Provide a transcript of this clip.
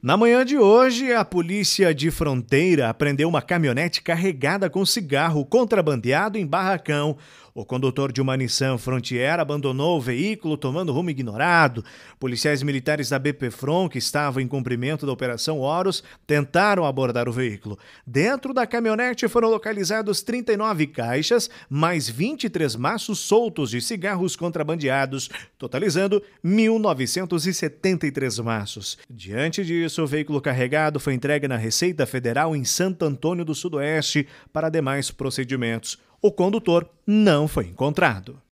Na manhã de hoje, a polícia de fronteira apreendeu uma caminhonete carregada com cigarro contrabandeado em Barracão. O condutor de uma Nissan Frontier abandonou o veículo tomando rumo ignorado. Policiais militares da BP Front, que estavam em cumprimento da Operação Horus, tentaram abordar o veículo. Dentro da caminhonete foram localizados 39 caixas, mais 23 maços soltos de cigarros contrabandeados, totalizando 1.973 maços. Diante disso, seu veículo carregado foi entregue na Receita Federal em Santo Antônio do Sudoeste para demais procedimentos. O condutor não foi encontrado.